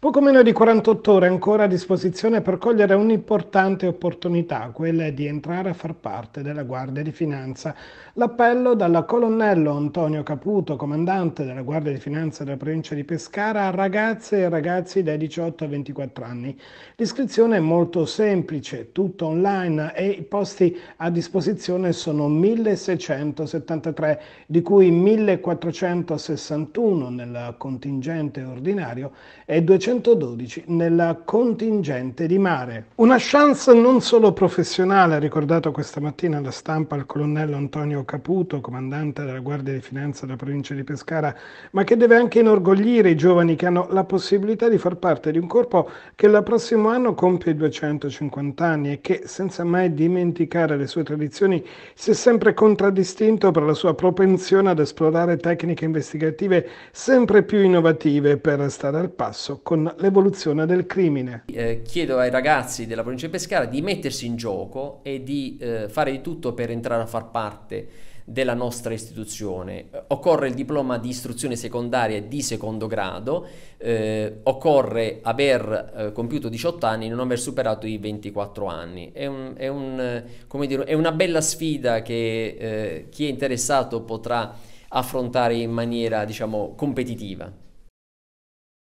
Poco meno di 48 ore ancora a disposizione per cogliere un'importante opportunità, quella di entrare a far parte della Guardia di Finanza. L'appello dalla colonnello Antonio Caputo, comandante della Guardia di Finanza della provincia di Pescara, a ragazze e ragazzi dai 18 ai 24 anni. L'iscrizione è molto semplice, tutto online e i posti a disposizione sono 1673, di cui 1461 nel contingente ordinario e 200 1912 nella contingente di mare. Una chance non solo professionale, ha ricordato questa mattina la stampa al colonnello Antonio Caputo, comandante della Guardia di Finanza della provincia di Pescara, ma che deve anche inorgoglire i giovani che hanno la possibilità di far parte di un corpo che il prossimo anno compie 250 anni e che, senza mai dimenticare le sue tradizioni, si è sempre contraddistinto per la sua propensione ad esplorare tecniche investigative sempre più innovative per stare al passo con con l'evoluzione del crimine. Eh, chiedo ai ragazzi della provincia di Pescara di mettersi in gioco e di eh, fare di tutto per entrare a far parte della nostra istituzione. Occorre il diploma di istruzione secondaria di secondo grado, eh, occorre aver eh, compiuto 18 anni e non aver superato i 24 anni. È, un, è, un, dire, è una bella sfida che eh, chi è interessato potrà affrontare in maniera diciamo, competitiva.